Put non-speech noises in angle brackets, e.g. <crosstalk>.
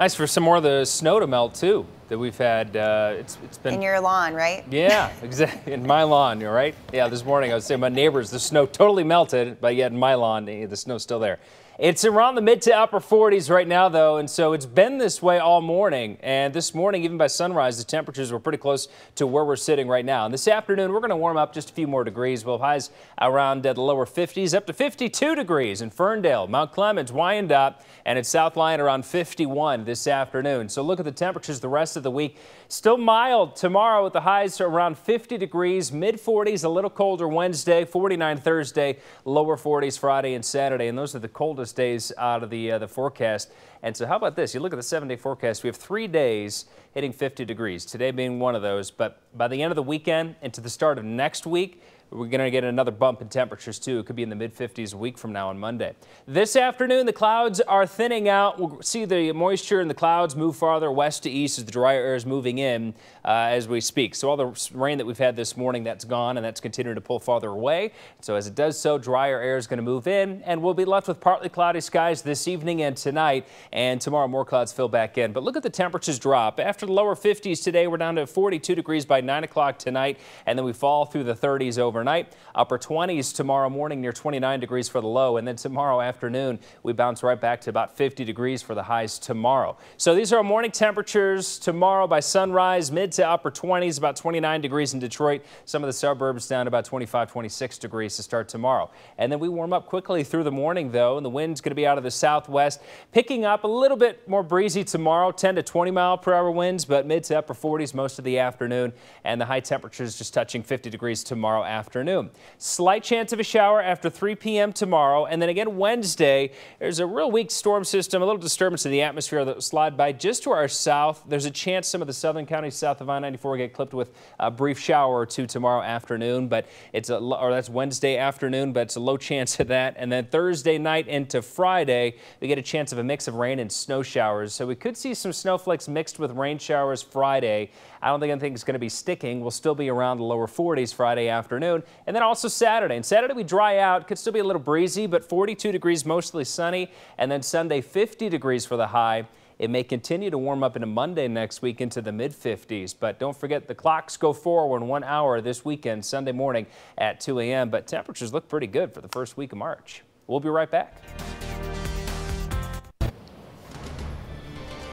Nice for some more of the snow to melt too that we've had. Uh, it's it's been in your lawn, right? Yeah, <laughs> exactly. in my lawn, right? Yeah. This morning I was saying my neighbors, the snow totally melted, but yet in my lawn, the snow's still there. It's around the mid to upper 40s right now, though, and so it's been this way all morning. And this morning, even by sunrise, the temperatures were pretty close to where we're sitting right now. And this afternoon, we're going to warm up just a few more degrees. We'll have highs around uh, the lower 50s, up to 52 degrees in Ferndale, Mount Clemens, Wyandotte, and at South Lyon around 51 this afternoon. So look at the temperatures the rest of of the week. Still mild tomorrow with the highs around 50 degrees, mid 40s, a little colder Wednesday, 49 Thursday, lower 40s Friday and Saturday. And those are the coldest days out of the, uh, the forecast. And so how about this? You look at the seven day forecast. We have three days hitting 50 degrees, today being one of those. But by the end of the weekend and to the start of next week, we're going to get another bump in temperatures, too. It could be in the mid-50s a week from now on Monday. This afternoon, the clouds are thinning out. We'll see the moisture in the clouds move farther west to east as the drier air is moving in uh, as we speak. So all the rain that we've had this morning, that's gone, and that's continuing to pull farther away. So as it does so, drier air is going to move in, and we'll be left with partly cloudy skies this evening and tonight. And tomorrow, more clouds fill back in. But look at the temperatures drop. After the lower 50s today, we're down to 42 degrees by 9 o'clock tonight, and then we fall through the 30s over overnight. Upper 20s tomorrow morning near 29 degrees for the low. And then tomorrow afternoon, we bounce right back to about 50 degrees for the highs tomorrow. So these are our morning temperatures tomorrow by sunrise, mid to upper 20s, about 29 degrees in Detroit. Some of the suburbs down about 25, 26 degrees to start tomorrow. And then we warm up quickly through the morning, though, and the wind's going to be out of the southwest, picking up a little bit more breezy tomorrow, 10 to 20 mile per hour winds, but mid to upper 40s most of the afternoon, and the high temperatures just touching 50 degrees tomorrow afternoon afternoon. Slight chance of a shower after 3 p.m. tomorrow, and then again Wednesday. There's a real weak storm system, a little disturbance in the atmosphere that will slide by just to our south. There's a chance some of the southern counties south of I-94 get clipped with a brief shower or two tomorrow afternoon, but it's a, or that's Wednesday afternoon, but it's a low <laughs> chance of that. And then Thursday night into Friday, we get a chance of a mix of rain and snow showers. So we could see some snowflakes mixed with rain showers Friday. I don't think anything's going to be sticking. We'll still be around the lower 40s Friday afternoon afternoon. And then also Saturday. And Saturday we dry out. Could still be a little breezy, but 42 degrees, mostly sunny. And then Sunday, 50 degrees for the high. It may continue to warm up into Monday next week into the mid 50s, but don't forget the clocks go forward one hour this weekend, Sunday morning at 2 a.m. But temperatures look pretty good for the first week of March. We'll be right back.